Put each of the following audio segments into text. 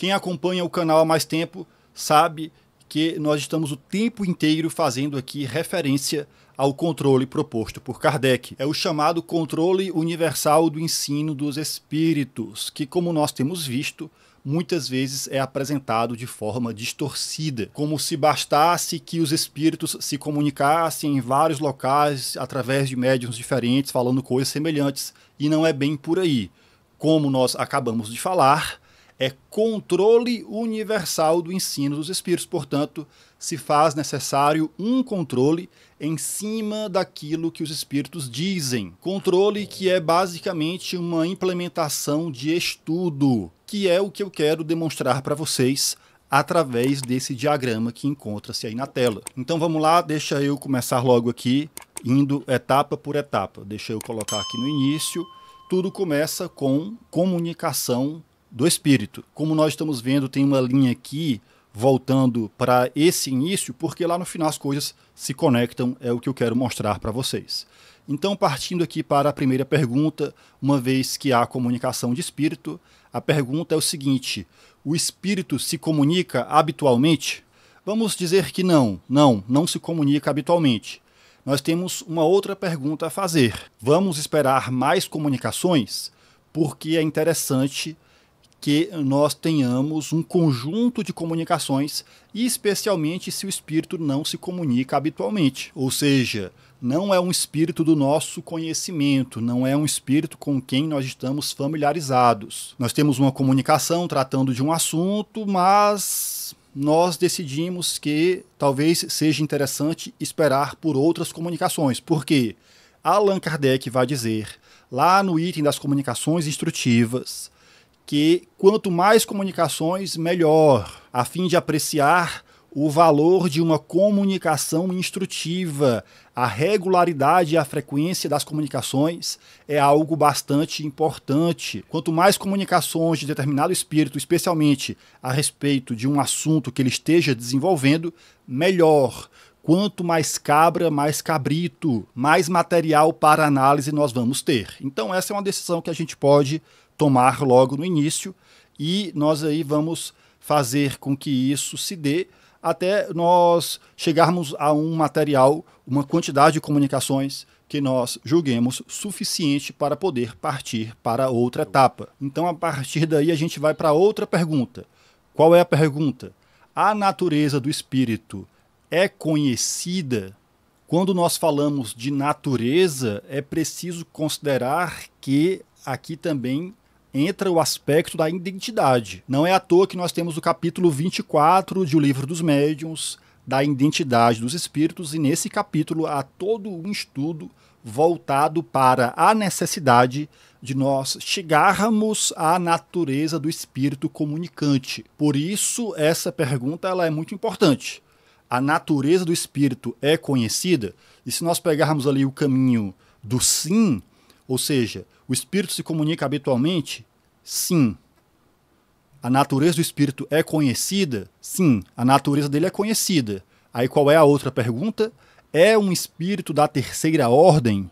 Quem acompanha o canal há mais tempo sabe que nós estamos o tempo inteiro fazendo aqui referência ao controle proposto por Kardec. É o chamado controle universal do ensino dos espíritos, que, como nós temos visto, muitas vezes é apresentado de forma distorcida, como se bastasse que os espíritos se comunicassem em vários locais através de médiums diferentes, falando coisas semelhantes, e não é bem por aí. Como nós acabamos de falar, é controle universal do ensino dos espíritos. Portanto, se faz necessário um controle em cima daquilo que os espíritos dizem. Controle que é basicamente uma implementação de estudo, que é o que eu quero demonstrar para vocês através desse diagrama que encontra-se aí na tela. Então vamos lá, deixa eu começar logo aqui, indo etapa por etapa. Deixa eu colocar aqui no início. Tudo começa com comunicação do espírito. Como nós estamos vendo, tem uma linha aqui voltando para esse início, porque lá no final as coisas se conectam, é o que eu quero mostrar para vocês. Então, partindo aqui para a primeira pergunta, uma vez que há comunicação de espírito, a pergunta é o seguinte: o espírito se comunica habitualmente? Vamos dizer que não, não, não se comunica habitualmente. Nós temos uma outra pergunta a fazer. Vamos esperar mais comunicações? Porque é interessante que nós tenhamos um conjunto de comunicações, e especialmente se o espírito não se comunica habitualmente. Ou seja, não é um espírito do nosso conhecimento, não é um espírito com quem nós estamos familiarizados. Nós temos uma comunicação tratando de um assunto, mas nós decidimos que talvez seja interessante esperar por outras comunicações, porque Allan Kardec vai dizer lá no item das comunicações instrutivas que quanto mais comunicações, melhor, a fim de apreciar o valor de uma comunicação instrutiva, a regularidade e a frequência das comunicações é algo bastante importante. Quanto mais comunicações de determinado espírito, especialmente a respeito de um assunto que ele esteja desenvolvendo, melhor. Quanto mais cabra, mais cabrito, mais material para análise nós vamos ter. Então, essa é uma decisão que a gente pode tomar logo no início e nós aí vamos fazer com que isso se dê até nós chegarmos a um material, uma quantidade de comunicações que nós julguemos suficiente para poder partir para outra etapa. Então, a partir daí, a gente vai para outra pergunta. Qual é a pergunta? A natureza do espírito é conhecida? Quando nós falamos de natureza, é preciso considerar que aqui também entra o aspecto da identidade. Não é à toa que nós temos o capítulo 24 de O Livro dos Médiuns, da identidade dos espíritos, e nesse capítulo há todo um estudo voltado para a necessidade de nós chegarmos à natureza do espírito comunicante. Por isso, essa pergunta ela é muito importante. A natureza do espírito é conhecida, e se nós pegarmos ali o caminho do sim, ou seja, o espírito se comunica habitualmente? Sim. A natureza do espírito é conhecida? Sim, a natureza dele é conhecida. Aí qual é a outra pergunta? É um espírito da terceira ordem?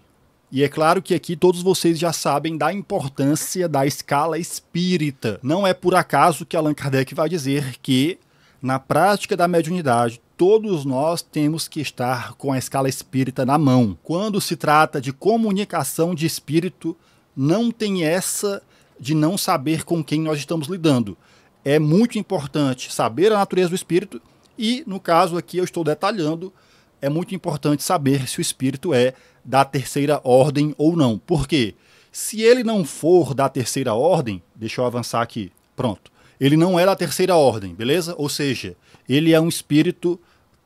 E é claro que aqui todos vocês já sabem da importância da escala espírita. Não é por acaso que Allan Kardec vai dizer que, na prática da mediunidade, todos nós temos que estar com a escala espírita na mão. Quando se trata de comunicação de espírito, não tem essa de não saber com quem nós estamos lidando. É muito importante saber a natureza do espírito e, no caso aqui, eu estou detalhando, é muito importante saber se o espírito é da terceira ordem ou não. Por quê? Se ele não for da terceira ordem, deixa eu avançar aqui, pronto. Ele não é da terceira ordem, beleza? Ou seja, ele é um espírito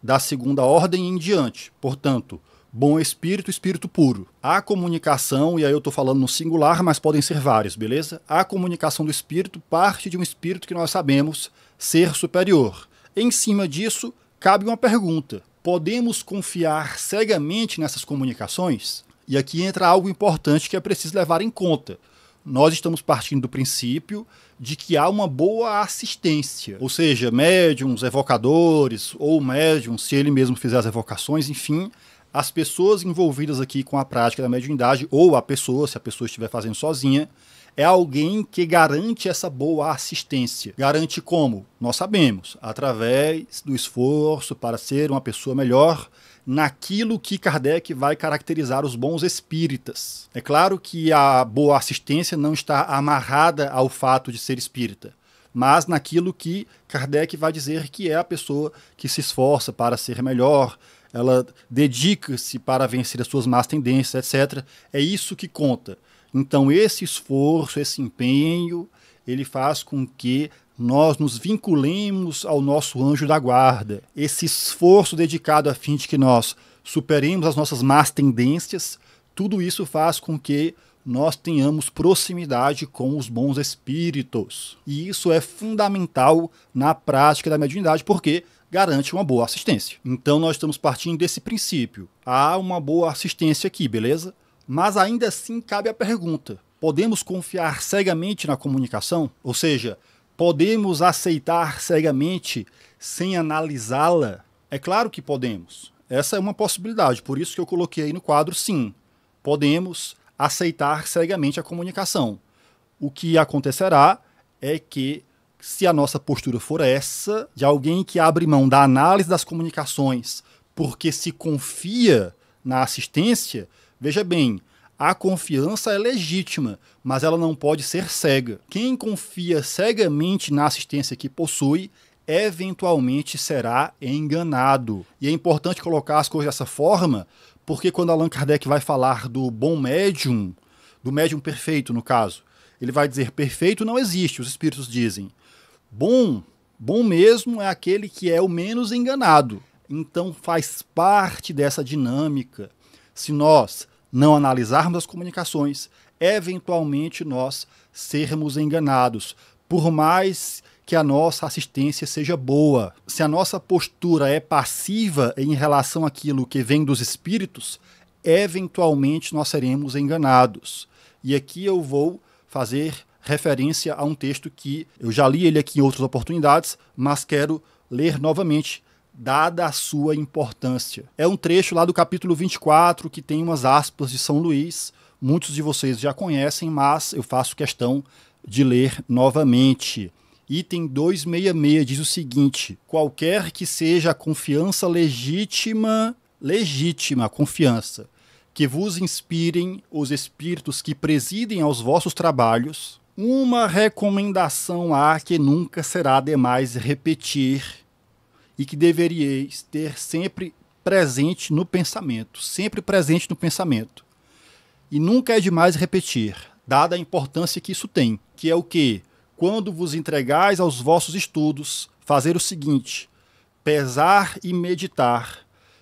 da segunda ordem em diante. Portanto, bom espírito, espírito puro. A comunicação, e aí eu estou falando no singular, mas podem ser vários, beleza? A comunicação do espírito parte de um espírito que nós sabemos ser superior. Em cima disso, cabe uma pergunta: podemos confiar cegamente nessas comunicações? E aqui entra algo importante que é preciso levar em conta. Nós estamos partindo do princípio de que há uma boa assistência, ou seja, médiums, evocadores, ou médium, se ele mesmo fizer as evocações, enfim, as pessoas envolvidas aqui com a prática da mediunidade, ou a pessoa, se a pessoa estiver fazendo sozinha, é alguém que garante essa boa assistência. Garante como? Nós sabemos, através do esforço para ser uma pessoa melhor naquilo que Kardec vai caracterizar os bons espíritas. É claro que a boa assistência não está amarrada ao fato de ser espírita, mas naquilo que Kardec vai dizer que é a pessoa que se esforça para ser melhor, ela dedica-se para vencer as suas más tendências, etc. É isso que conta. Então, esse esforço, esse empenho, ele faz com que nós nos vinculemos ao nosso anjo da guarda. Esse esforço dedicado a fim de que nós superemos as nossas más tendências, tudo isso faz com que nós tenhamos proximidade com os bons espíritos. E isso é fundamental na prática da mediunidade, porque garante uma boa assistência. Então nós estamos partindo desse princípio. Há uma boa assistência aqui, beleza? Mas ainda assim cabe a pergunta: podemos confiar cegamente na comunicação? Ou seja, podemos aceitar cegamente sem analisá-la? É claro que podemos. Essa é uma possibilidade, por isso que eu coloquei aí no quadro sim. Podemos aceitar cegamente a comunicação. O que acontecerá é que se a nossa postura for essa, de alguém que abre mão da análise das comunicações porque se confia na assistência, veja bem, a confiança é legítima, mas ela não pode ser cega. Quem confia cegamente na assistência que possui, eventualmente será enganado. E é importante colocar as coisas dessa forma, porque quando Allan Kardec vai falar do bom médium, do médium perfeito, no caso, ele vai dizer: perfeito não existe, os espíritos dizem. Bom, bom mesmo é aquele que é o menos enganado. Então faz parte dessa dinâmica. Se nós não analisarmos as comunicações, eventualmente nós sermos enganados, por mais que a nossa assistência seja boa. Se a nossa postura é passiva em relação àquilo que vem dos espíritos, eventualmente nós seremos enganados. E aqui eu vou fazer referência a um texto que eu já li ele aqui em outras oportunidades, mas quero ler novamente, dada a sua importância. É um trecho lá do capítulo 24 que tem umas aspas de São Luís. Muitos de vocês já conhecem, mas eu faço questão de ler novamente. Item 266 diz o seguinte: qualquer que seja a confiança legítima, legítima confiança, que vos inspirem os espíritos que presidem aos vossos trabalhos, uma recomendação há que nunca será demais repetir e que deveríeis ter sempre presente no pensamento, sempre presente no pensamento. E nunca é demais repetir, dada a importância que isso tem, que é o que? Quando vos entregais aos vossos estudos, fazer o seguinte: pesar e meditar,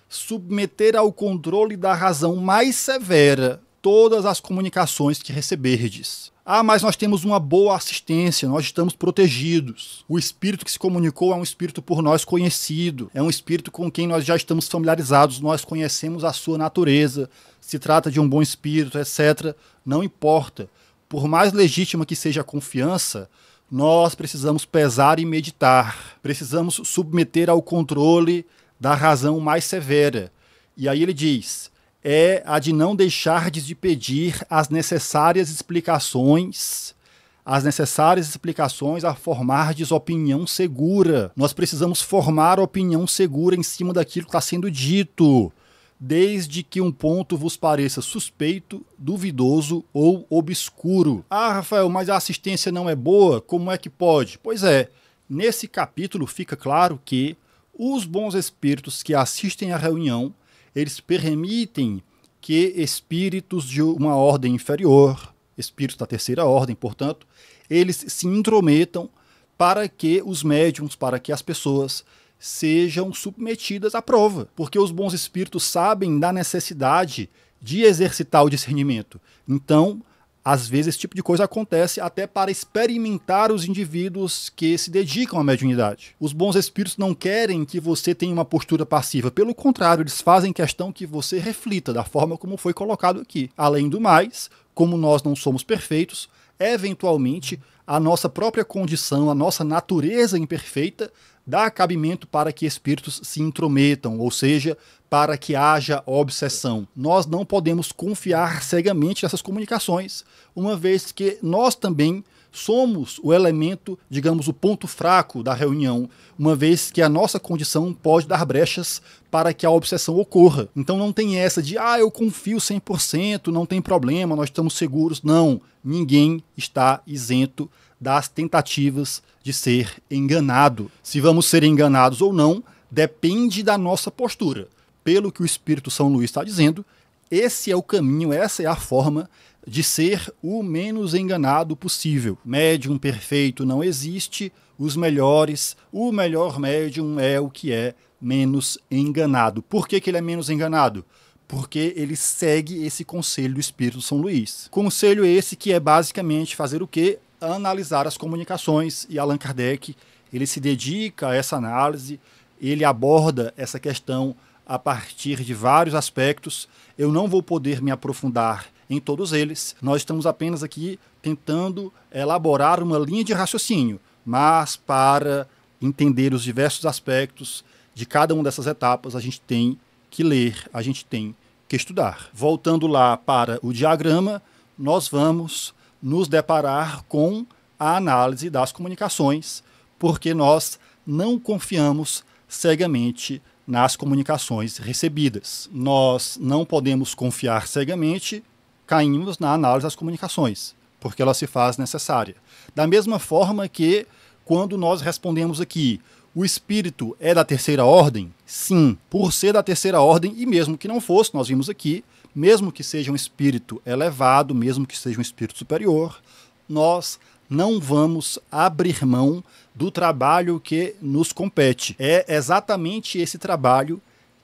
submeter ao controle da razão mais severa todas as comunicações que receberdes. Ah, mas nós temos uma boa assistência, nós estamos protegidos. O espírito que se comunicou é um espírito por nós conhecido, é um espírito com quem nós já estamos familiarizados, nós conhecemos a sua natureza, se trata de um bom espírito, etc. Não importa. Por mais legítima que seja a confiança, nós precisamos pesar e meditar, precisamos submeter ao controle da razão mais severa. E aí ele diz: é a de não deixar de pedir as necessárias explicações as necessárias explicações a formar opinião segura. Nós precisamos formar opinião segura em cima daquilo que está sendo dito, desde que um ponto vos pareça suspeito, duvidoso ou obscuro. Ah, Rafael, mas a assistência não é boa? Como é que pode? Pois é, nesse capítulo fica claro que os bons espíritos que assistem à reunião eles permitem que espíritos de uma ordem inferior, espíritos da terceira ordem, portanto, eles se intrometam para que os médiums, para que as pessoas sejam submetidas à prova, porque os bons espíritos sabem da necessidade de exercitar o discernimento. Então, às vezes, esse tipo de coisa acontece até para experimentar os indivíduos que se dedicam à mediunidade. Os bons espíritos não querem que você tenha uma postura passiva, pelo contrário, eles fazem questão que você reflita da forma como foi colocado aqui. Além do mais, como nós não somos perfeitos, eventualmente a nossa própria condição, a nossa natureza imperfeita dá cabimento para que espíritos se intrometam, ou seja, para que haja obsessão. Nós não podemos confiar cegamente nessas comunicações, uma vez que nós também somos o elemento, digamos, o ponto fraco da reunião, uma vez que a nossa condição pode dar brechas para que a obsessão ocorra. Então não tem essa de, ah, eu confio 100%, não tem problema, nós estamos seguros. Não, ninguém está isento das tentativas de ser enganado. Se vamos ser enganados ou não, depende da nossa postura. Pelo que o Espírito São Luís está dizendo, esse é o caminho, essa é a forma de ser o menos enganado possível. Médium perfeito não existe, os melhores, o melhor médium é o que é menos enganado. Por que, que ele é menos enganado? Porque ele segue esse conselho do Espírito São Luís. Conselho esse que é basicamente fazer o quê? Analisar as comunicações. E Allan Kardec, ele se dedica a essa análise, ele aborda essa questão a partir de vários aspectos. Eu não vou poder me aprofundar em todos eles. Nós estamos apenas aqui tentando elaborar uma linha de raciocínio, mas para entender os diversos aspectos de cada uma dessas etapas, a gente tem que ler, a gente tem que estudar. Voltando lá para o diagrama, nós vamos nos deparar com a análise das comunicações, porque nós não confiamos cegamente nas comunicações recebidas. Nós não podemos confiar cegamente caímos na análise das comunicações, porque ela se faz necessária. Da mesma forma que quando nós respondemos aqui, o espírito é da terceira ordem? Sim, por ser da terceira ordem, e mesmo que não fosse, nós vimos aqui, mesmo que seja um espírito elevado, mesmo que seja um espírito superior, nós não vamos abrir mão do trabalho que nos compete. É exatamente esse trabalho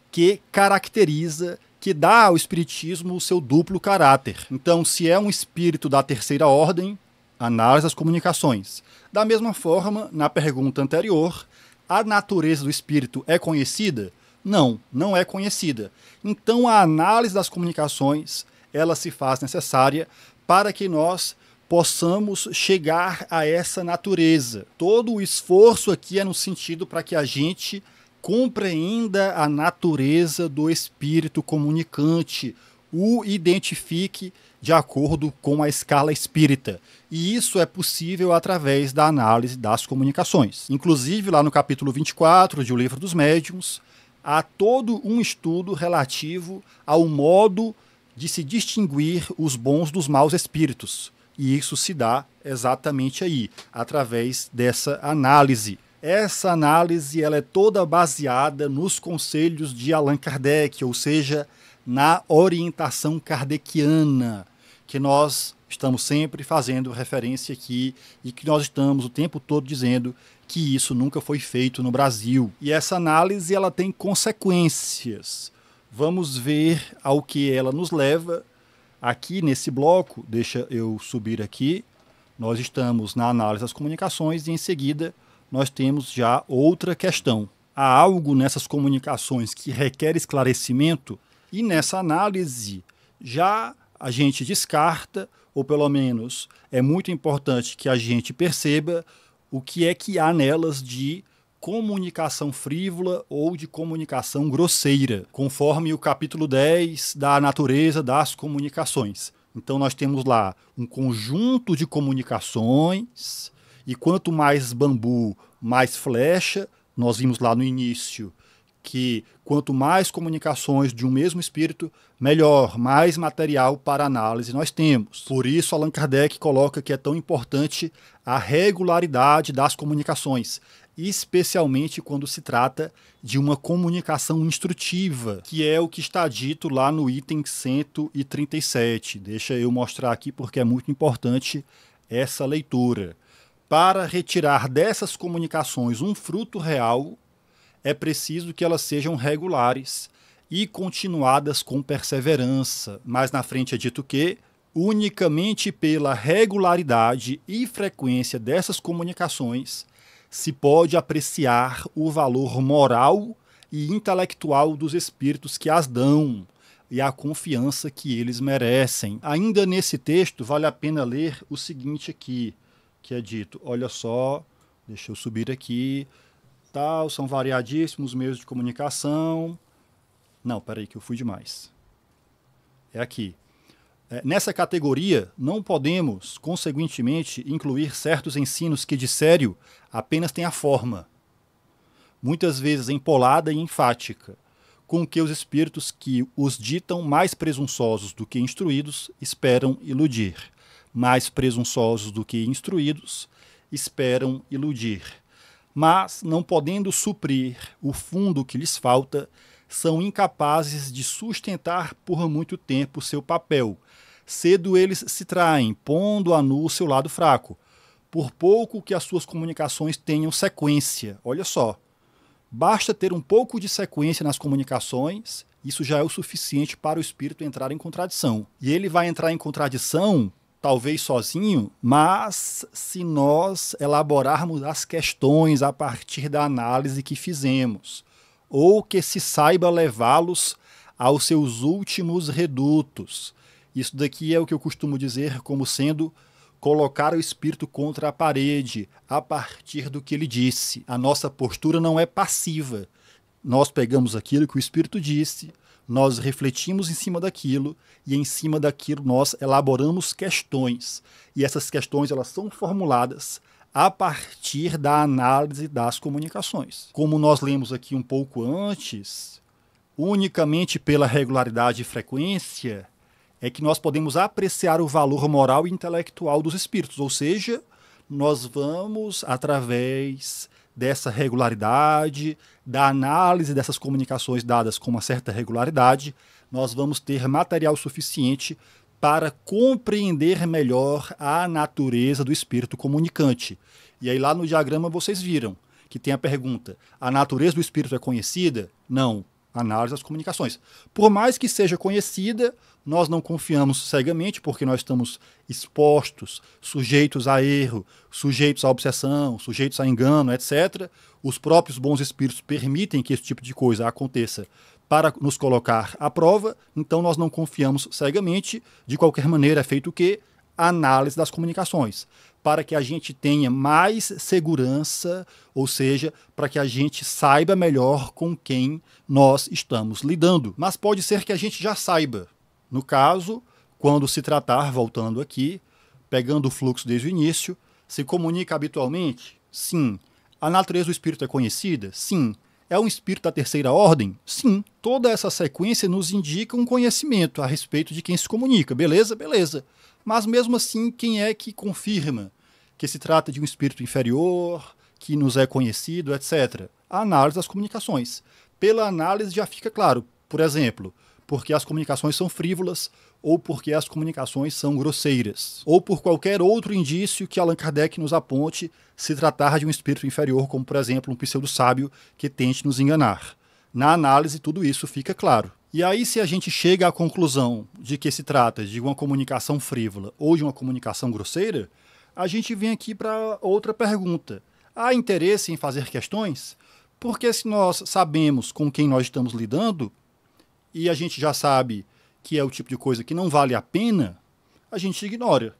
que caracteriza que dá ao espiritismo o seu duplo caráter. Então, se é um espírito da terceira ordem, análise das comunicações. Da mesma forma, na pergunta anterior, a natureza do espírito é conhecida? Não, não é conhecida. Então, a análise das comunicações, ela se faz necessária para que nós possamos chegar a essa natureza. Todo o esforço aqui é no sentido para que a gente compreenda a natureza do espírito comunicante, o identifique de acordo com a escala espírita. E isso é possível através da análise das comunicações. Inclusive, lá no capítulo 24 de O Livro dos Médiuns, há todo um estudo relativo ao modo de se distinguir os bons dos maus espíritos. E isso se dá exatamente aí, através dessa análise essa análise ela é toda baseada nos conselhos de Allan Kardec, ou seja, na orientação kardeciana, que nós estamos sempre fazendo referência aqui e que nós estamos o tempo todo dizendo que isso nunca foi feito no Brasil. E essa análise ela tem consequências. Vamos ver ao que ela nos leva aqui nesse bloco. Deixa eu subir aqui. Nós estamos na análise das comunicações e em seguida nós temos já outra questão. Há algo nessas comunicações que requer esclarecimento e nessa análise já a gente descarta, ou pelo menos é muito importante que a gente perceba o que é que há nelas de comunicação frívola ou de comunicação grosseira, conforme o capítulo 10 da natureza das comunicações. Então nós temos lá um conjunto de comunicações e quanto mais bambu, mais flecha. Nós vimos lá no início que quanto mais comunicações de um mesmo espírito, melhor, mais material para análise nós temos. Por isso, Allan Kardec coloca que é tão importante a regularidade das comunicações, especialmente quando se trata de uma comunicação instrutiva, que é o que está dito lá no item 137. Deixa eu mostrar aqui porque é muito importante essa leitura para retirar dessas comunicações um fruto real, é preciso que elas sejam regulares e continuadas com perseverança. Mais na frente é dito que, unicamente pela regularidade e frequência dessas comunicações, se pode apreciar o valor moral e intelectual dos espíritos que as dão e a confiança que eles merecem. Ainda nesse texto, vale a pena ler o seguinte aqui que é dito, olha só, deixa eu subir aqui, tal, são variadíssimos meios de comunicação. Não, peraí que eu fui demais. É aqui. É, nessa categoria, não podemos, consequentemente, incluir certos ensinos que, de sério, apenas têm a forma, muitas vezes empolada e enfática, com que os espíritos que os ditam mais presunçosos do que instruídos esperam iludir mais presunçosos do que instruídos, esperam iludir. Mas, não podendo suprir o fundo que lhes falta, são incapazes de sustentar por muito tempo seu papel. Cedo eles se traem, pondo a nu seu lado fraco. Por pouco que as suas comunicações tenham sequência. Olha só. Basta ter um pouco de sequência nas comunicações, isso já é o suficiente para o espírito entrar em contradição. E ele vai entrar em contradição talvez sozinho, mas se nós elaborarmos as questões a partir da análise que fizemos, ou que se saiba levá-los aos seus últimos redutos. Isso daqui é o que eu costumo dizer como sendo colocar o espírito contra a parede, a partir do que ele disse. A nossa postura não é passiva. Nós pegamos aquilo que o espírito disse, nós refletimos em cima daquilo e em cima daquilo nós elaboramos questões. E essas questões elas são formuladas a partir da análise das comunicações. Como nós lemos aqui um pouco antes, unicamente pela regularidade e frequência é que nós podemos apreciar o valor moral e intelectual dos espíritos, ou seja, nós vamos através dessa regularidade, da análise dessas comunicações dadas com uma certa regularidade, nós vamos ter material suficiente para compreender melhor a natureza do espírito comunicante. E aí lá no diagrama vocês viram que tem a pergunta: a natureza do espírito é conhecida? Não análise das comunicações. Por mais que seja conhecida, nós não confiamos cegamente, porque nós estamos expostos, sujeitos a erro, sujeitos à obsessão, sujeitos a engano, etc. Os próprios bons espíritos permitem que esse tipo de coisa aconteça para nos colocar à prova, então nós não confiamos cegamente. De qualquer maneira, é feito o quê? análise das comunicações para que a gente tenha mais segurança, ou seja, para que a gente saiba melhor com quem nós estamos lidando. Mas pode ser que a gente já saiba. No caso, quando se tratar, voltando aqui, pegando o fluxo desde o início, se comunica habitualmente? Sim. A natureza do espírito é conhecida? Sim. É um espírito da terceira ordem? Sim. Toda essa sequência nos indica um conhecimento a respeito de quem se comunica. Beleza? Beleza. Mas mesmo assim, quem é que confirma? que se trata de um espírito inferior, que nos é conhecido, etc. A análise das comunicações. Pela análise já fica claro, por exemplo, porque as comunicações são frívolas, ou porque as comunicações são grosseiras, ou por qualquer outro indício que Allan Kardec nos aponte se tratar de um espírito inferior, como por exemplo um pseudo-sábio que tente nos enganar. Na análise, tudo isso fica claro. E aí, se a gente chega à conclusão de que se trata de uma comunicação frívola ou de uma comunicação grosseira, a gente vem aqui para outra pergunta. Há interesse em fazer questões? Porque se nós sabemos com quem nós estamos lidando, e a gente já sabe que é o tipo de coisa que não vale a pena, a gente ignora.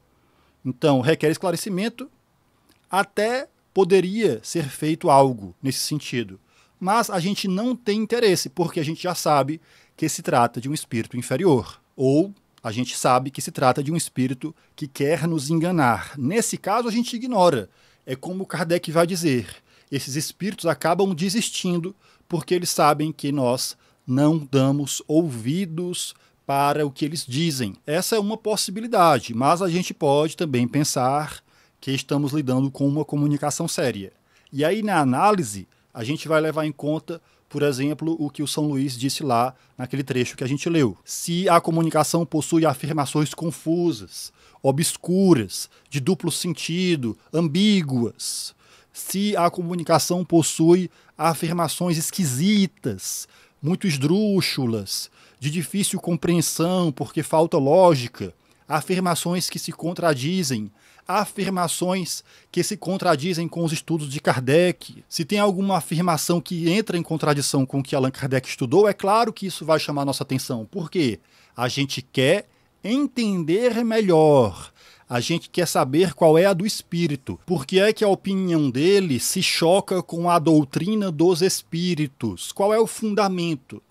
Então, requer esclarecimento, até poderia ser feito algo nesse sentido. Mas a gente não tem interesse, porque a gente já sabe que se trata de um espírito inferior, ou a gente sabe que se trata de um espírito que quer nos enganar. Nesse caso, a gente ignora. É como Kardec vai dizer: esses espíritos acabam desistindo porque eles sabem que nós não damos ouvidos para o que eles dizem. Essa é uma possibilidade, mas a gente pode também pensar que estamos lidando com uma comunicação séria. E aí, na análise, a gente vai levar em conta por exemplo, o que o São Luís disse lá naquele trecho que a gente leu. Se a comunicação possui afirmações confusas, obscuras, de duplo sentido, ambíguas, se a comunicação possui afirmações esquisitas, muito esdrúxulas, de difícil compreensão porque falta lógica, afirmações que se contradizem, afirmações que se contradizem com os estudos de Kardec. Se tem alguma afirmação que entra em contradição com o que Allan Kardec estudou, é claro que isso vai chamar nossa atenção. Por quê? A gente quer entender melhor. A gente quer saber qual é a do espírito. Por que é que a opinião dele se choca com a doutrina dos espíritos? Qual é o fundamento?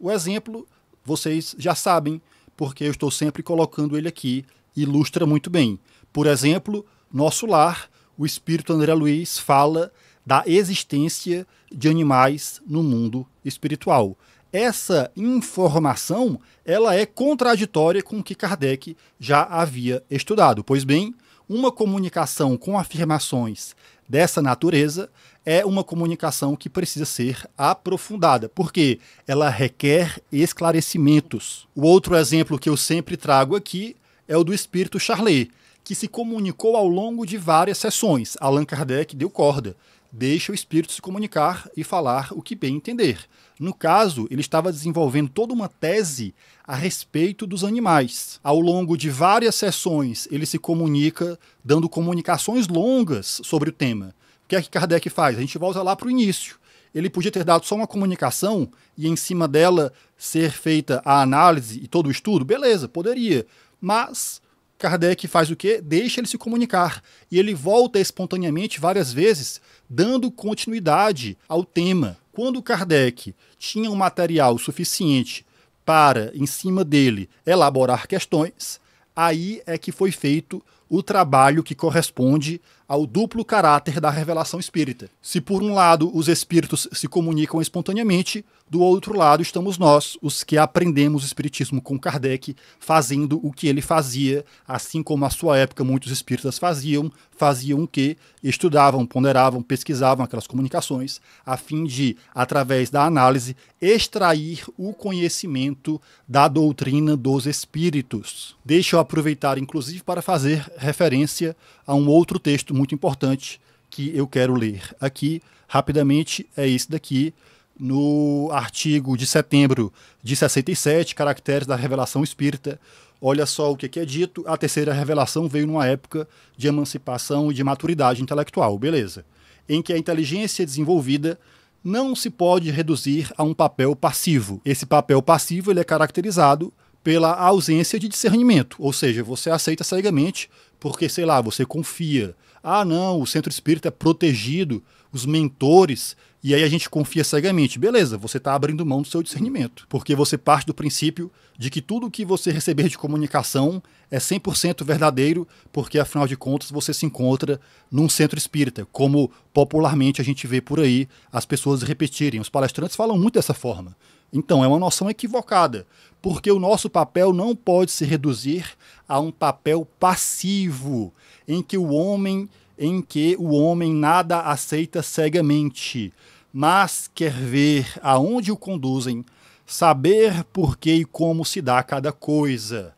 O exemplo, vocês já sabem, porque eu estou sempre colocando ele aqui, ilustra muito bem. Por exemplo, Nosso Lar, o espírito André Luiz fala da existência de animais no mundo espiritual. Essa informação, ela é contraditória com o que Kardec já havia estudado. Pois bem, uma comunicação com afirmações dessa natureza é uma comunicação que precisa ser aprofundada, porque ela requer esclarecimentos. O outro exemplo que eu sempre trago aqui é o do espírito Charlet que se comunicou ao longo de várias sessões. Allan Kardec deu corda. Deixa o espírito se comunicar e falar o que bem entender. No caso, ele estava desenvolvendo toda uma tese a respeito dos animais. Ao longo de várias sessões, ele se comunica, dando comunicações longas sobre o tema. O que é que Kardec faz? A gente volta lá para o início ele podia ter dado só uma comunicação e em cima dela ser feita a análise e todo o estudo? Beleza, poderia. Mas Kardec faz o quê? Deixa ele se comunicar. E ele volta espontaneamente várias vezes, dando continuidade ao tema. Quando Kardec tinha um material suficiente para, em cima dele, elaborar questões, aí é que foi feito o trabalho que corresponde ao duplo caráter da revelação espírita. Se por um lado os espíritos se comunicam espontaneamente, do outro lado estamos nós, os que aprendemos espiritismo com Kardec, fazendo o que ele fazia, assim como à sua época muitos espíritas faziam, faziam o que estudavam, ponderavam, pesquisavam aquelas comunicações, a fim de, através da análise, extrair o conhecimento da doutrina dos espíritos. Deixa eu aproveitar inclusive para fazer referência a um outro texto muito importante que eu quero ler aqui rapidamente, é esse daqui, no artigo de setembro de 67, Caracteres da Revelação Espírita. Olha só o que, aqui é, é dito. A terceira revelação veio numa época de emancipação e de maturidade intelectual, beleza. Em que a inteligência desenvolvida não se pode reduzir a um papel passivo. Esse papel passivo ele é caracterizado pela ausência de discernimento, ou seja, você aceita cegamente porque, sei lá, você confia. Ah, não, o centro espírita é protegido, os mentores, e aí a gente confia cegamente. Beleza, você está abrindo mão do seu discernimento, porque você parte do princípio de que tudo que você receber de comunicação é 100% verdadeiro, porque afinal de contas você se encontra num centro espírita, como popularmente a gente vê por aí as pessoas repetirem. Os palestrantes falam muito dessa forma. Então, é uma noção equivocada, porque o nosso papel não pode se reduzir a um papel passivo, em que o homem, em que o homem nada aceita cegamente, mas quer ver aonde o conduzem, saber por que e como se dá cada coisa.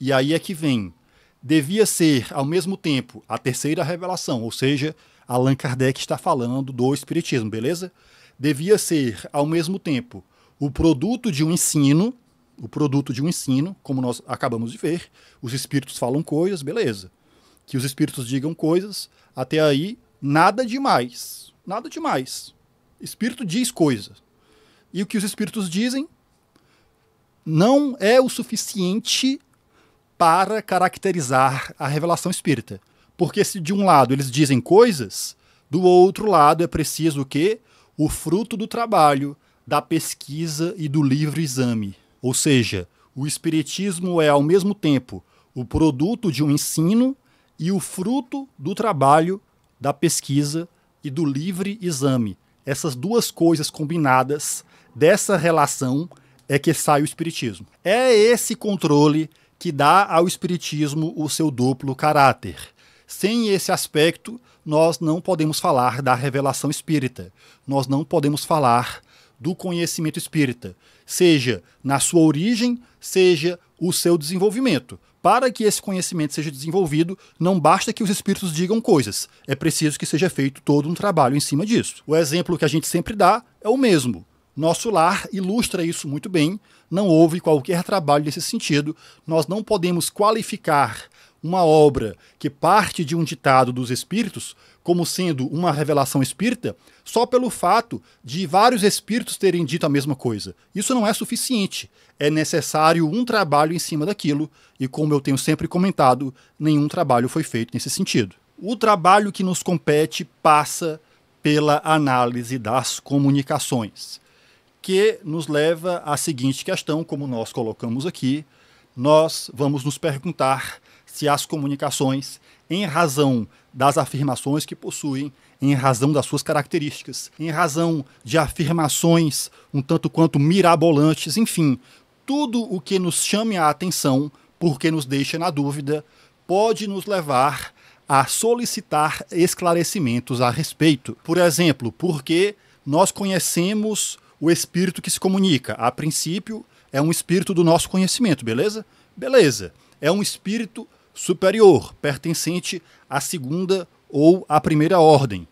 E aí é que vem. Devia ser, ao mesmo tempo, a terceira revelação, ou seja, Allan Kardec está falando do Espiritismo, beleza? Devia ser, ao mesmo tempo, o produto de um ensino, o produto de um ensino, como nós acabamos de ver, os espíritos falam coisas, beleza. Que os espíritos digam coisas, até aí nada demais, nada demais. Espírito diz coisa. E o que os espíritos dizem não é o suficiente para caracterizar a revelação espírita. Porque se de um lado eles dizem coisas, do outro lado é preciso o quê? O fruto do trabalho, da pesquisa e do livre exame. Ou seja, o Espiritismo é, ao mesmo tempo, o produto de um ensino e o fruto do trabalho, da pesquisa e do livre exame. Essas duas coisas combinadas, dessa relação, é que sai o Espiritismo. É esse controle que dá ao Espiritismo o seu duplo caráter. Sem esse aspecto, nós não podemos falar da revelação espírita, nós não podemos falar do conhecimento espírita, seja na sua origem, seja o seu desenvolvimento. Para que esse conhecimento seja desenvolvido, não basta que os espíritos digam coisas, é preciso que seja feito todo um trabalho em cima disso. O exemplo que a gente sempre dá é o mesmo. Nosso lar ilustra isso muito bem, não houve qualquer trabalho nesse sentido, nós não podemos qualificar uma obra que parte de um ditado dos espíritos como sendo uma revelação espírita só pelo fato de vários espíritos terem dito a mesma coisa. Isso não é suficiente. É necessário um trabalho em cima daquilo, e como eu tenho sempre comentado, nenhum trabalho foi feito nesse sentido. O trabalho que nos compete passa pela análise das comunicações, que nos leva à seguinte questão, como nós colocamos aqui. Nós vamos nos perguntar se as comunicações em razão das afirmações que possuem, em razão das suas características, em razão de afirmações um tanto quanto mirabolantes, enfim, tudo o que nos chame a atenção, porque nos deixa na dúvida, pode nos levar a solicitar esclarecimentos a respeito. Por exemplo, porque nós conhecemos o espírito que se comunica. A princípio, é um espírito do nosso conhecimento, beleza? Beleza. É um espírito superior, pertencente à segunda ou à primeira ordem.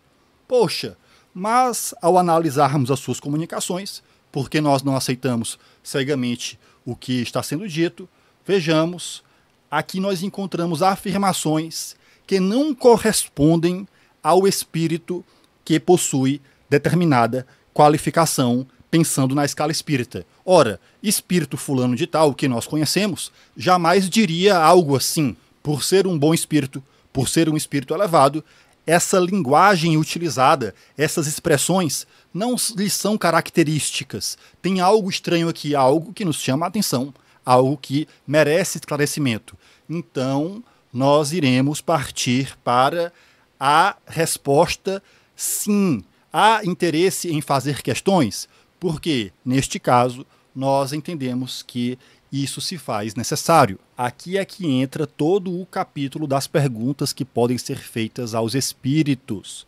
Poxa, mas ao analisarmos as suas comunicações, porque nós não aceitamos cegamente o que está sendo dito, vejamos, aqui nós encontramos afirmações que não correspondem ao espírito que possui determinada qualificação pensando na escala espírita. Ora, espírito fulano de tal que nós conhecemos jamais diria algo assim por ser um bom espírito, por ser um espírito elevado, essa linguagem utilizada, essas expressões, não lhes são características. Tem algo estranho aqui, algo que nos chama a atenção, algo que merece esclarecimento. Então, nós iremos partir para a resposta sim. Há interesse em fazer questões? Porque, neste caso, nós entendemos que isso se faz necessário. Aqui é que entra todo o capítulo das perguntas que podem ser feitas aos espíritos.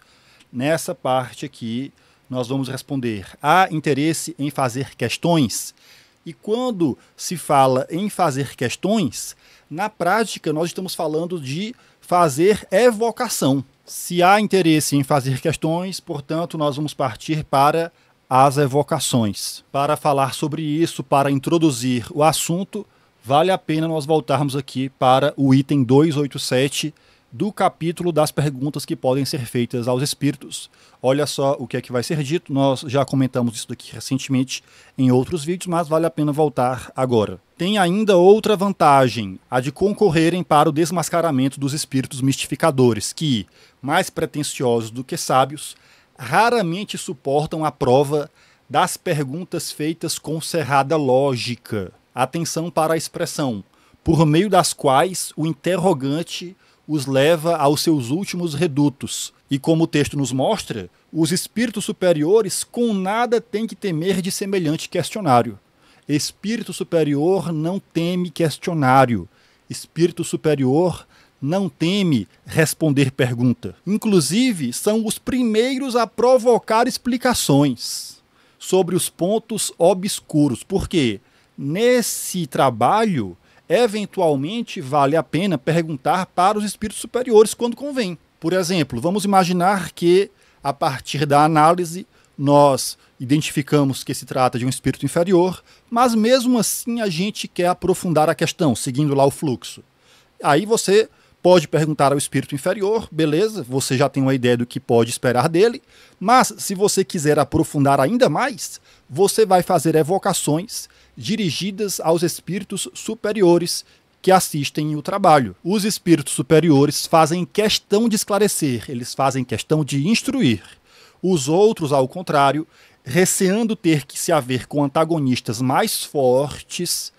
Nessa parte aqui, nós vamos responder: há interesse em fazer questões? E quando se fala em fazer questões, na prática nós estamos falando de fazer evocação. Se há interesse em fazer questões, portanto, nós vamos partir para as evocações. Para falar sobre isso, para introduzir o assunto, vale a pena nós voltarmos aqui para o item 287 do capítulo das perguntas que podem ser feitas aos espíritos. Olha só o que é que vai ser dito, nós já comentamos isso aqui recentemente em outros vídeos, mas vale a pena voltar agora. Tem ainda outra vantagem, a de concorrerem para o desmascaramento dos espíritos mistificadores, que, mais pretensiosos do que sábios, raramente suportam a prova das perguntas feitas com cerrada lógica. Atenção para a expressão, por meio das quais o interrogante os leva aos seus últimos redutos. E como o texto nos mostra, os espíritos superiores com nada têm que temer de semelhante questionário. Espírito superior não teme questionário. Espírito superior não teme responder pergunta. Inclusive, são os primeiros a provocar explicações sobre os pontos obscuros, porque nesse trabalho, eventualmente, vale a pena perguntar para os espíritos superiores quando convém. Por exemplo, vamos imaginar que, a partir da análise, nós identificamos que se trata de um espírito inferior, mas mesmo assim a gente quer aprofundar a questão, seguindo lá o fluxo. Aí você pode perguntar ao espírito inferior, beleza, você já tem uma ideia do que pode esperar dele, mas se você quiser aprofundar ainda mais, você vai fazer evocações dirigidas aos espíritos superiores que assistem o trabalho. Os espíritos superiores fazem questão de esclarecer, eles fazem questão de instruir. Os outros, ao contrário, receando ter que se haver com antagonistas mais fortes,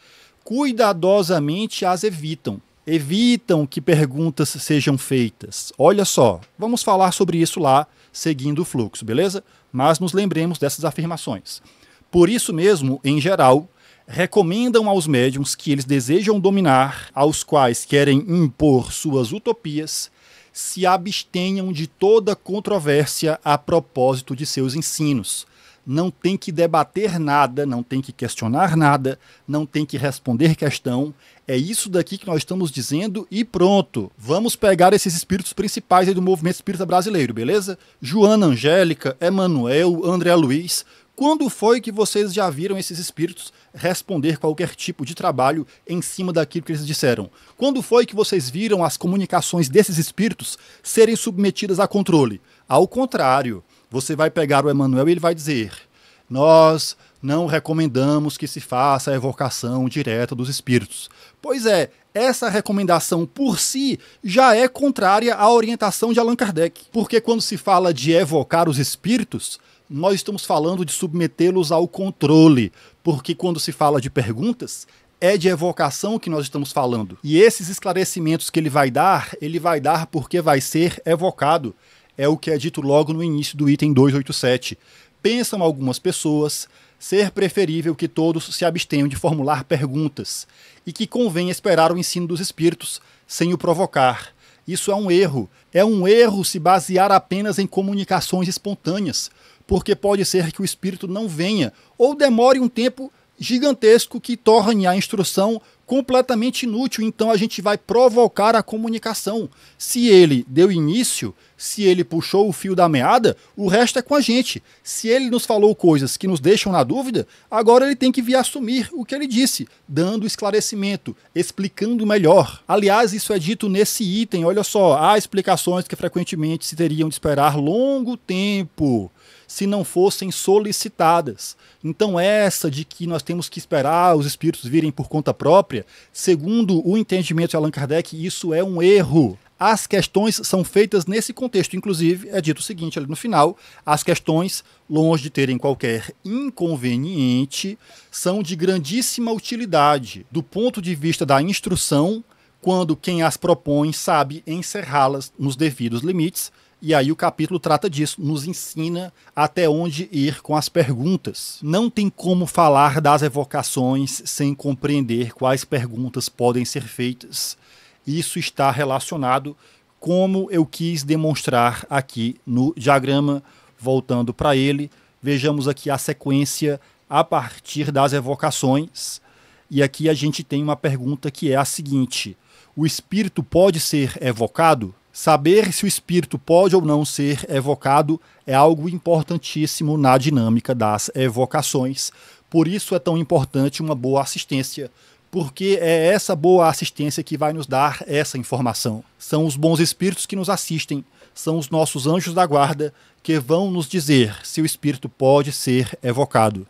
cuidadosamente as evitam evitam que perguntas sejam feitas. Olha só, vamos falar sobre isso lá, seguindo o fluxo, beleza? Mas nos lembremos dessas afirmações. Por isso mesmo, em geral, recomendam aos médiums que eles desejam dominar, aos quais querem impor suas utopias, se abstenham de toda controvérsia a propósito de seus ensinos, não tem que debater nada, não tem que questionar nada, não tem que responder questão. É isso daqui que nós estamos dizendo e pronto. Vamos pegar esses espíritos principais do movimento espírita brasileiro, beleza? Joana Angélica, Emanuel, André Luiz. Quando foi que vocês já viram esses espíritos responder qualquer tipo de trabalho em cima daquilo que eles disseram? Quando foi que vocês viram as comunicações desses espíritos serem submetidas a controle? Ao contrário, você vai pegar o Emmanuel e ele vai dizer: Nós não recomendamos que se faça a evocação direta dos espíritos. Pois é, essa recomendação por si já é contrária à orientação de Allan Kardec. Porque quando se fala de evocar os espíritos, nós estamos falando de submetê-los ao controle. Porque quando se fala de perguntas, é de evocação que nós estamos falando. E esses esclarecimentos que ele vai dar, ele vai dar porque vai ser evocado é o que é dito logo no início do item 287. Pensam algumas pessoas ser preferível que todos se abstenham de formular perguntas e que convém esperar o ensino dos espíritos sem o provocar. Isso é um erro. É um erro se basear apenas em comunicações espontâneas, porque pode ser que o espírito não venha ou demore um tempo gigantesco que torna a instrução completamente inútil. Então a gente vai provocar a comunicação. Se ele deu início, se ele puxou o fio da meada, o resto é com a gente. Se ele nos falou coisas que nos deixam na dúvida, agora ele tem que vir assumir o que ele disse, dando esclarecimento, explicando melhor. Aliás, isso é dito nesse item. Olha só, há explicações que frequentemente se teriam de esperar longo tempo se não fossem solicitadas. Então, essa de que nós temos que esperar os espíritos virem por conta própria, segundo o entendimento de Allan Kardec, isso é um erro. As questões são feitas nesse contexto, inclusive é dito o seguinte ali no final: as questões, longe de terem qualquer inconveniente, são de grandíssima utilidade do ponto de vista da instrução, quando quem as propõe sabe encerrá-las nos devidos limites, e aí o capítulo trata disso, nos ensina até onde ir com as perguntas. Não tem como falar das evocações sem compreender quais perguntas podem ser feitas. Isso está relacionado como eu quis demonstrar aqui no diagrama, voltando para ele. Vejamos aqui a sequência a partir das evocações. E aqui a gente tem uma pergunta que é a seguinte: o espírito pode ser evocado? Saber se o espírito pode ou não ser evocado é algo importantíssimo na dinâmica das evocações. Por isso é tão importante uma boa assistência, porque é essa boa assistência que vai nos dar essa informação. São os bons espíritos que nos assistem, são os nossos anjos da guarda que vão nos dizer se o espírito pode ser evocado.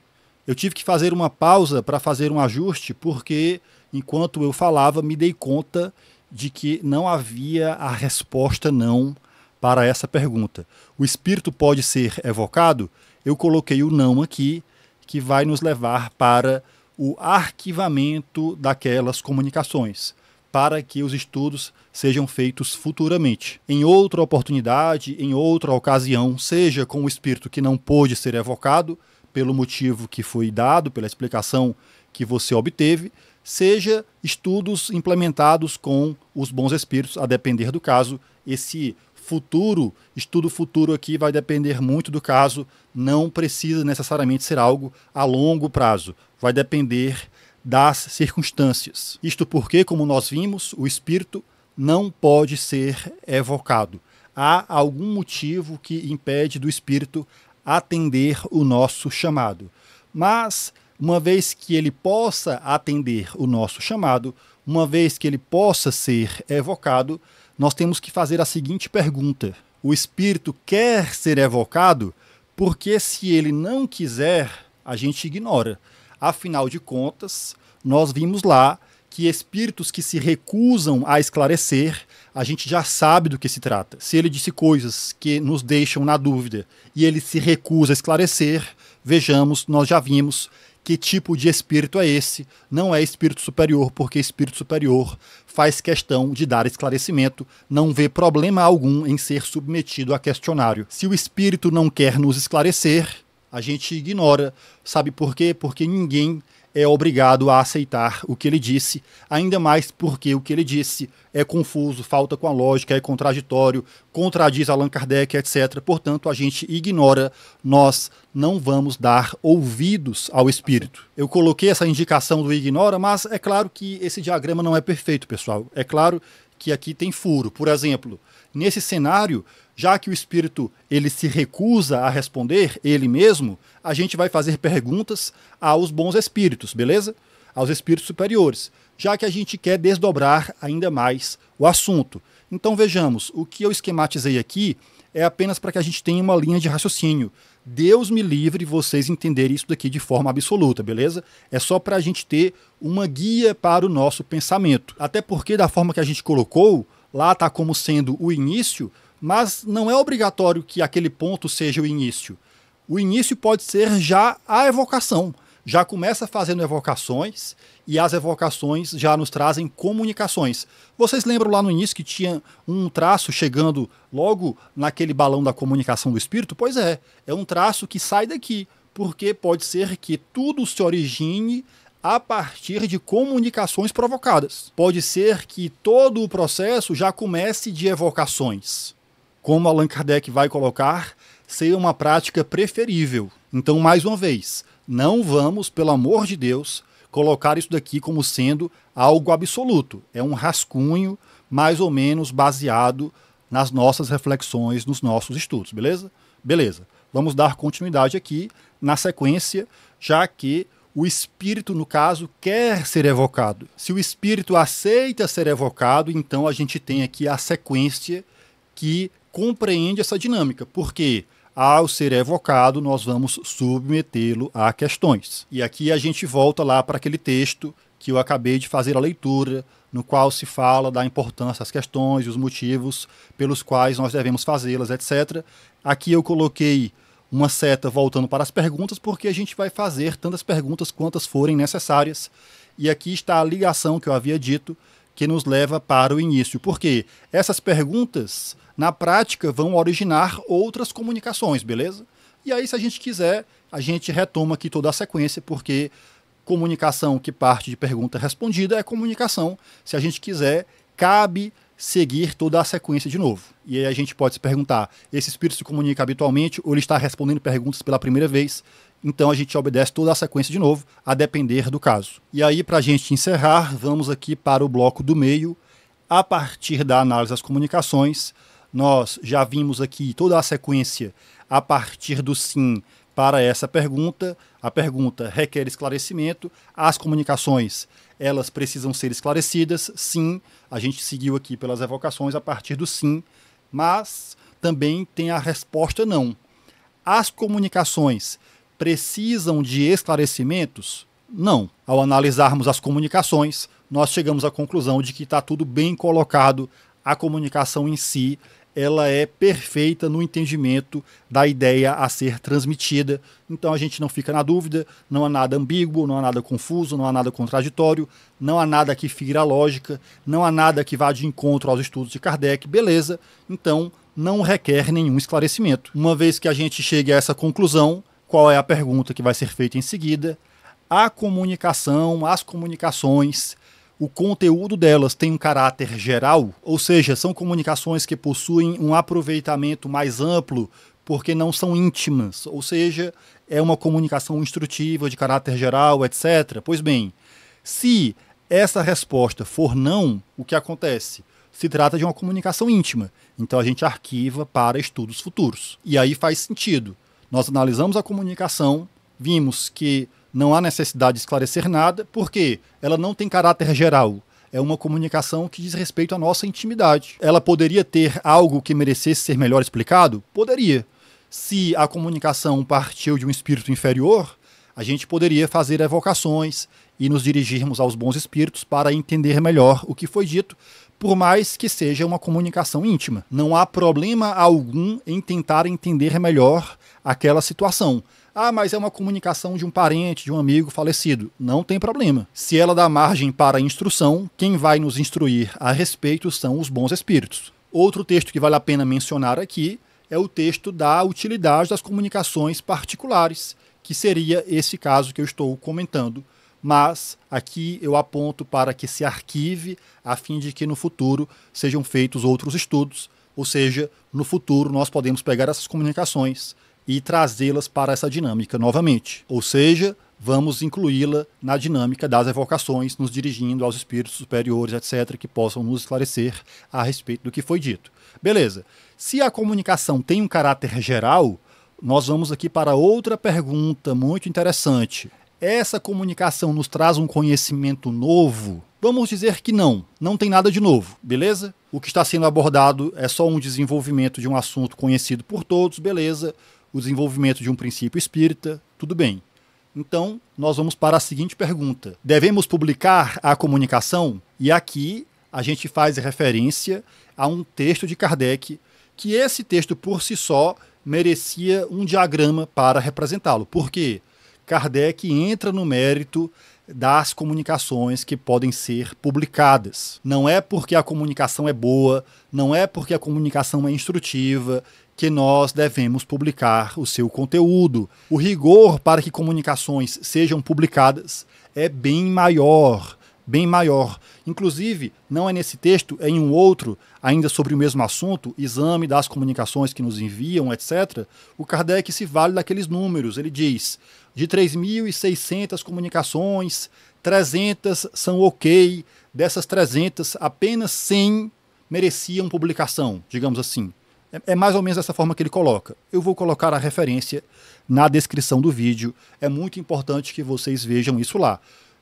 Eu tive que fazer uma pausa para fazer um ajuste, porque enquanto eu falava, me dei conta de que não havia a resposta não para essa pergunta. O espírito pode ser evocado? Eu coloquei o não aqui, que vai nos levar para o arquivamento daquelas comunicações, para que os estudos sejam feitos futuramente. Em outra oportunidade, em outra ocasião, seja com o espírito que não pôde ser evocado, pelo motivo que foi dado, pela explicação que você obteve, seja estudos implementados com os bons espíritos, a depender do caso. Esse futuro, estudo futuro aqui vai depender muito do caso, não precisa necessariamente ser algo a longo prazo, vai depender das circunstâncias. Isto porque, como nós vimos, o espírito não pode ser evocado. Há algum motivo que impede do espírito atender o nosso chamado. Mas uma vez que ele possa atender o nosso chamado, uma vez que ele possa ser evocado, nós temos que fazer a seguinte pergunta: o espírito quer ser evocado? Porque se ele não quiser, a gente ignora. Afinal de contas, nós vimos lá que espíritos que se recusam a esclarecer, a gente já sabe do que se trata. Se ele disse coisas que nos deixam na dúvida e ele se recusa a esclarecer, vejamos, nós já vimos que tipo de espírito é esse? Não é espírito superior, porque espírito superior faz questão de dar esclarecimento, não vê problema algum em ser submetido a questionário. Se o espírito não quer nos esclarecer, a gente ignora. Sabe por quê? Porque ninguém é obrigado a aceitar o que ele disse, ainda mais porque o que ele disse é confuso, falta com a lógica, é contraditório, contradiz Allan Kardec, etc. Portanto, a gente ignora, nós não vamos dar ouvidos ao espírito. Eu coloquei essa indicação do ignora, mas é claro que esse diagrama não é perfeito, pessoal. É claro que aqui tem furo. Por exemplo, Nesse cenário, já que o espírito ele se recusa a responder ele mesmo, a gente vai fazer perguntas aos bons espíritos, beleza? Aos espíritos superiores, já que a gente quer desdobrar ainda mais o assunto. Então vejamos, o que eu esquematizei aqui é apenas para que a gente tenha uma linha de raciocínio. Deus me livre vocês entenderem isso daqui de forma absoluta, beleza? É só para a gente ter uma guia para o nosso pensamento. Até porque, da forma que a gente colocou, lá está como sendo o início, mas não é obrigatório que aquele ponto seja o início. O início pode ser já a evocação. Já começa fazendo evocações e as evocações já nos trazem comunicações. Vocês lembram lá no início que tinha um traço chegando logo naquele balão da comunicação do espírito? Pois é, é um traço que sai daqui, porque pode ser que tudo se origine a partir de comunicações provocadas. Pode ser que todo o processo já comece de evocações. Como Allan Kardec vai colocar, seria uma prática preferível. Então, mais uma vez, não vamos, pelo amor de Deus, colocar isso daqui como sendo algo absoluto. É um rascunho mais ou menos baseado nas nossas reflexões, nos nossos estudos, beleza? Beleza. Vamos dar continuidade aqui na sequência, já que o espírito, no caso, quer ser evocado. Se o espírito aceita ser evocado, então a gente tem aqui a sequência que compreende essa dinâmica. Porque ao ser evocado, nós vamos submetê-lo a questões. E aqui a gente volta lá para aquele texto que eu acabei de fazer a leitura, no qual se fala da importância das questões e os motivos pelos quais nós devemos fazê-las, etc. Aqui eu coloquei uma seta voltando para as perguntas, porque a gente vai fazer tantas perguntas quantas forem necessárias. E aqui está a ligação que eu havia dito, que nos leva para o início. Porque essas perguntas, na prática, vão originar outras comunicações, beleza? E aí, se a gente quiser, a gente retoma aqui toda a sequência, porque comunicação que parte de pergunta respondida é comunicação. Se a gente quiser, cabe seguir toda a sequência de novo. E aí a gente pode se perguntar: esse espírito se comunica habitualmente ou ele está respondendo perguntas pela primeira vez? Então a gente obedece toda a sequência de novo, a depender do caso. E aí, para a gente encerrar, vamos aqui para o bloco do meio. A partir da análise das comunicações, nós já vimos aqui toda a sequência a partir do sim para essa pergunta. A pergunta requer esclarecimento, as comunicações elas precisam ser esclarecidas, sim. A gente seguiu aqui pelas evocações a partir do sim, mas também tem a resposta não. As comunicações precisam de esclarecimentos? Não. Ao analisarmos as comunicações, nós chegamos à conclusão de que está tudo bem colocado, a comunicação em si ela é perfeita no entendimento da ideia a ser transmitida. Então a gente não fica na dúvida, não há nada ambíguo, não há nada confuso, não há nada contraditório, não há nada que fira a lógica, não há nada que vá de encontro aos estudos de Kardec, beleza. Então não requer nenhum esclarecimento. Uma vez que a gente chegue a essa conclusão, qual é a pergunta que vai ser feita em seguida? A comunicação, as comunicações o conteúdo delas tem um caráter geral, ou seja, são comunicações que possuem um aproveitamento mais amplo porque não são íntimas, ou seja, é uma comunicação instrutiva de caráter geral, etc. Pois bem, se essa resposta for não, o que acontece? Se trata de uma comunicação íntima, então a gente arquiva para estudos futuros. E aí faz sentido. Nós analisamos a comunicação, vimos que não há necessidade de esclarecer nada, porque ela não tem caráter geral. É uma comunicação que diz respeito à nossa intimidade. Ela poderia ter algo que merecesse ser melhor explicado? Poderia. Se a comunicação partiu de um espírito inferior, a gente poderia fazer evocações e nos dirigirmos aos bons espíritos para entender melhor o que foi dito, por mais que seja uma comunicação íntima. Não há problema algum em tentar entender melhor aquela situação ah, mas é uma comunicação de um parente, de um amigo falecido. Não tem problema. Se ela dá margem para a instrução, quem vai nos instruir a respeito são os bons espíritos. Outro texto que vale a pena mencionar aqui é o texto da utilidade das comunicações particulares, que seria esse caso que eu estou comentando. Mas aqui eu aponto para que se arquive a fim de que no futuro sejam feitos outros estudos, ou seja, no futuro nós podemos pegar essas comunicações e trazê-las para essa dinâmica novamente. Ou seja, vamos incluí-la na dinâmica das evocações, nos dirigindo aos espíritos superiores, etc., que possam nos esclarecer a respeito do que foi dito. Beleza. Se a comunicação tem um caráter geral, nós vamos aqui para outra pergunta muito interessante. Essa comunicação nos traz um conhecimento novo? Vamos dizer que não, não tem nada de novo, beleza? O que está sendo abordado é só um desenvolvimento de um assunto conhecido por todos, beleza? o desenvolvimento de um princípio espírita, tudo bem. Então, nós vamos para a seguinte pergunta: devemos publicar a comunicação? E aqui a gente faz referência a um texto de Kardec, que esse texto por si só merecia um diagrama para representá-lo. Por quê? Kardec entra no mérito das comunicações que podem ser publicadas. Não é porque a comunicação é boa, não é porque a comunicação é instrutiva que nós devemos publicar o seu conteúdo. O rigor para que comunicações sejam publicadas é bem maior, bem maior. Inclusive, não é nesse texto, é em um outro, ainda sobre o mesmo assunto, exame das comunicações que nos enviam, etc. O Kardec se vale daqueles números. Ele diz: de 3.600 comunicações, 300 são ok, dessas 300, apenas 100 mereciam publicação, digamos assim. É, é mais ou menos dessa forma que ele coloca. Eu vou colocar a referência na descrição do vídeo. É muito importante que vocês vejam isso lá.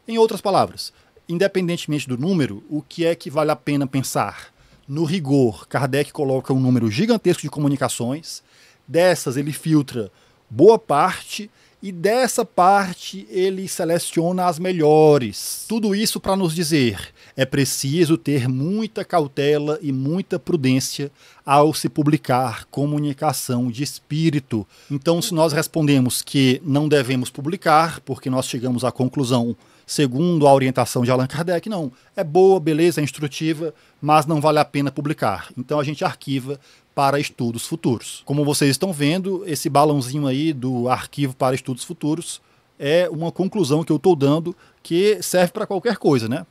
Em outras palavras, independentemente do número, o que é que vale a pena pensar? No rigor, Kardec coloca um número gigantesco de comunicações. Dessas, ele filtra boa parte e dessa parte ele seleciona as melhores. Tudo isso para nos dizer: é preciso ter muita cautela e muita prudência ao se publicar comunicação de espírito. Então, se nós respondemos que não devemos publicar, porque nós chegamos à conclusão segundo a orientação de Allan Kardec, não. É boa, beleza, é instrutiva, mas não vale a pena publicar. Então a gente arquiva para estudos futuros. Como vocês estão vendo, esse balãozinho aí do arquivo para estudos futuros é uma conclusão que eu estou dando que serve para qualquer coisa, né?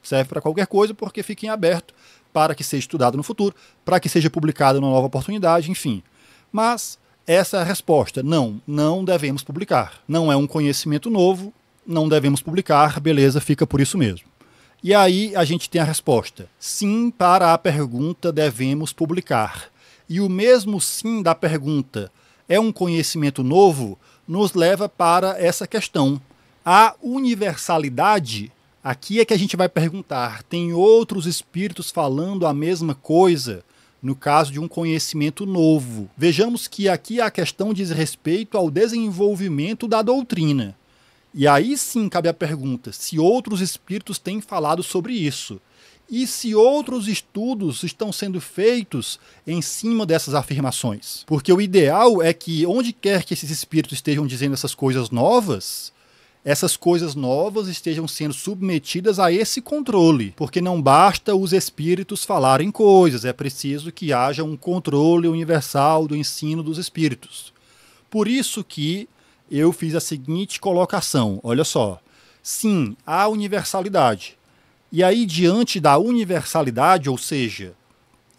Serve para qualquer coisa porque fica em aberto para que seja estudado no futuro, para que seja publicado numa nova oportunidade, enfim. Mas essa é a resposta. Não, não devemos publicar. Não é um conhecimento novo, não devemos publicar, beleza, fica por isso mesmo. E aí a gente tem a resposta: sim, para a pergunta devemos publicar. E o mesmo sim da pergunta é um conhecimento novo nos leva para essa questão. A universalidade, aqui é que a gente vai perguntar: tem outros espíritos falando a mesma coisa? No caso de um conhecimento novo. Vejamos que aqui a questão diz respeito ao desenvolvimento da doutrina. E aí sim cabe a pergunta: se outros espíritos têm falado sobre isso? E se outros estudos estão sendo feitos em cima dessas afirmações? Porque o ideal é que, onde quer que esses espíritos estejam dizendo essas coisas novas, essas coisas novas estejam sendo submetidas a esse controle. Porque não basta os espíritos falarem coisas, é preciso que haja um controle universal do ensino dos espíritos. Por isso que eu fiz a seguinte colocação: olha só. Sim, há universalidade. E aí, diante da universalidade, ou seja,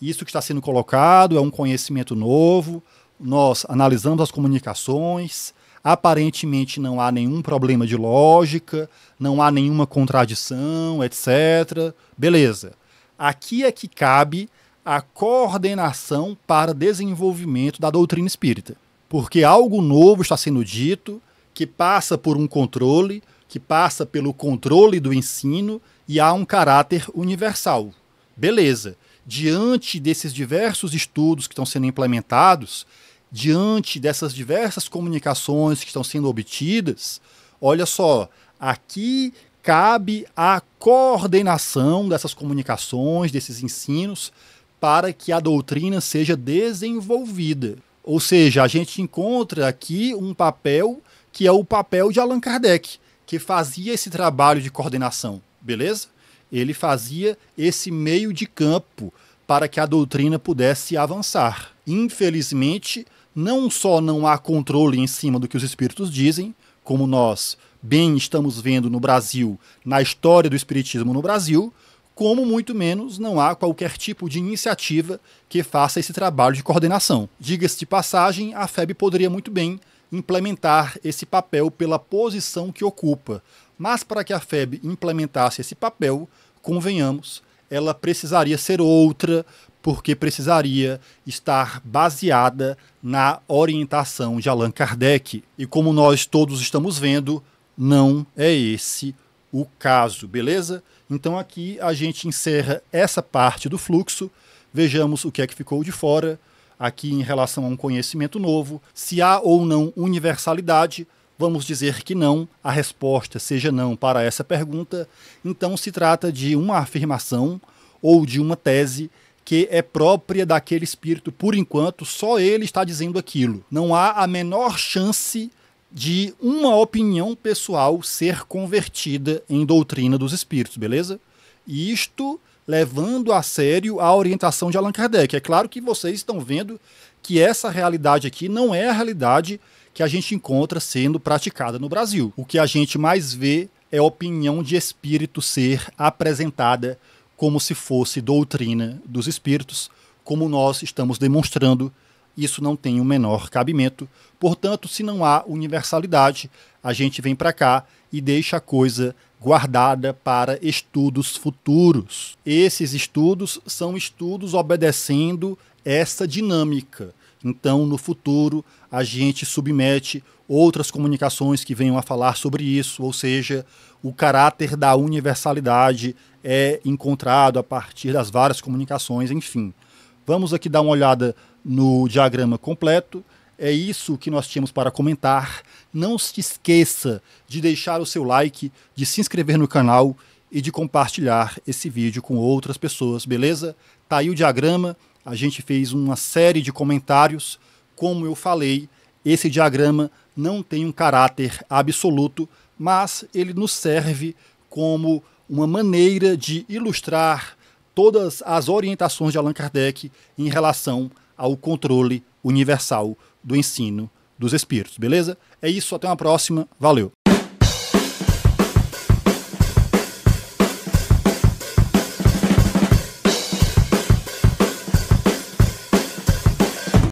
isso que está sendo colocado é um conhecimento novo, nós analisamos as comunicações, aparentemente não há nenhum problema de lógica, não há nenhuma contradição, etc. Beleza. Aqui é que cabe a coordenação para desenvolvimento da doutrina espírita porque algo novo está sendo dito, que passa por um controle, que passa pelo controle do ensino e há um caráter universal. Beleza. Diante desses diversos estudos que estão sendo implementados, diante dessas diversas comunicações que estão sendo obtidas, olha só, aqui cabe a coordenação dessas comunicações, desses ensinos, para que a doutrina seja desenvolvida. Ou seja, a gente encontra aqui um papel que é o papel de Allan Kardec, que fazia esse trabalho de coordenação, beleza? Ele fazia esse meio de campo para que a doutrina pudesse avançar. Infelizmente, não só não há controle em cima do que os espíritos dizem, como nós bem estamos vendo no Brasil, na história do espiritismo no Brasil, como muito menos não há qualquer tipo de iniciativa que faça esse trabalho de coordenação. Diga-se de passagem, a FEB poderia muito bem implementar esse papel pela posição que ocupa, mas para que a FEB implementasse esse papel, convenhamos, ela precisaria ser outra, porque precisaria estar baseada na orientação de Allan Kardec. E como nós todos estamos vendo, não é esse o caso, beleza? Então aqui a gente encerra essa parte do fluxo, vejamos o que é que ficou de fora, aqui em relação a um conhecimento novo, se há ou não universalidade, vamos dizer que não, a resposta seja não para essa pergunta, então se trata de uma afirmação ou de uma tese que é própria daquele espírito por enquanto, só ele está dizendo aquilo. Não há a menor chance de uma opinião pessoal ser convertida em doutrina dos espíritos, beleza? Isto levando a sério a orientação de Allan Kardec. É claro que vocês estão vendo que essa realidade aqui não é a realidade que a gente encontra sendo praticada no Brasil. O que a gente mais vê é a opinião de espírito ser apresentada como se fosse doutrina dos espíritos, como nós estamos demonstrando isso não tem o menor cabimento. Portanto, se não há universalidade, a gente vem para cá e deixa a coisa guardada para estudos futuros. Esses estudos são estudos obedecendo essa dinâmica. Então, no futuro, a gente submete outras comunicações que venham a falar sobre isso, ou seja, o caráter da universalidade é encontrado a partir das várias comunicações, enfim. Vamos aqui dar uma olhada no diagrama completo. É isso que nós tínhamos para comentar. Não se esqueça de deixar o seu like, de se inscrever no canal e de compartilhar esse vídeo com outras pessoas, beleza? Tá aí o diagrama. A gente fez uma série de comentários. Como eu falei, esse diagrama não tem um caráter absoluto, mas ele nos serve como uma maneira de ilustrar todas as orientações de Allan Kardec em relação ao controle universal do ensino dos espíritos, beleza? É isso, até uma próxima, valeu!